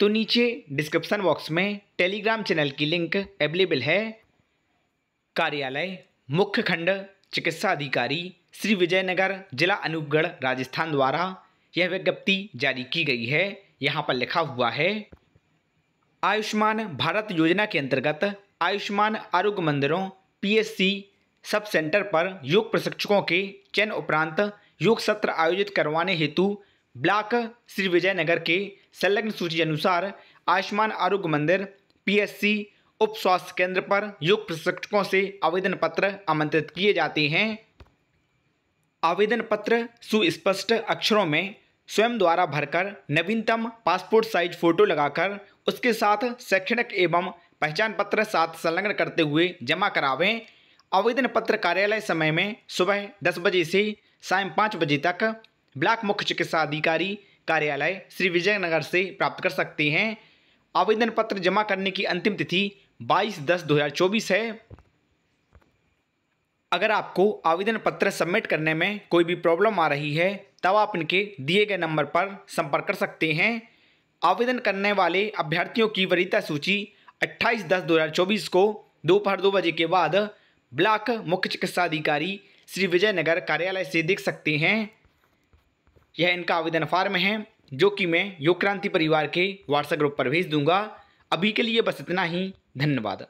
तो नीचे description box में टेलीग्राम चैनल की लिंक अवेलेबल है कार्यालय मुख्य खंड चिकित्सा अधिकारी श्री विजयनगर जिला अनूपगढ़ राजस्थान द्वारा यह विज्ञप्ति जारी की गई है यहाँ पर लिखा हुआ है आयुष्मान भारत योजना के अंतर्गत आयुष्मान आरोग्य मंदिरों पीएससी सब सेंटर पर योग प्रशिक्षकों के चयन उपरांत योग सत्र आयोजित करवाने हेतु ब्लॉक श्री विजयनगर के संलग्न सूची अनुसार आयुष्मान आरोग्य मंदिर पीएससी उप स्वास्थ्य केंद्र पर योग प्रशिक्षकों से आवेदन पत्र आमंत्रित किए जाते हैं आवेदन पत्र सुस्पष्ट अक्षरों में स्वयं द्वारा भरकर नवीनतम पासपोर्ट साइज फोटो लगाकर उसके साथ शैक्षणिक एवं पहचान पत्र साथ संलग्न करते हुए जमा करावें आवेदन पत्र कार्यालय समय में सुबह दस बजे से शाम पाँच बजे तक ब्लॉक मुख्य चिकित्सा अधिकारी कार्यालय श्री विजयनगर से प्राप्त कर सकते हैं आवेदन पत्र जमा करने की अंतिम तिथि 22 दस 2024 है अगर आपको आवेदन पत्र सबमिट करने में कोई भी प्रॉब्लम आ रही है तब आप इनके दिए गए नंबर पर संपर्क कर सकते हैं आवेदन करने वाले अभ्यर्थियों की वरीयता सूची 28 दस 2024 को दोपहर दो बजे के बाद ब्लॉक मुख्य चिकित्सा अधिकारी श्री विजयनगर कार्यालय से देख सकते हैं यह इनका आवेदन फार्म है जो कि मैं योग क्रांति परिवार के व्हाट्सएप ग्रुप पर भेज दूंगा अभी के लिए बस इतना ही धन्यवाद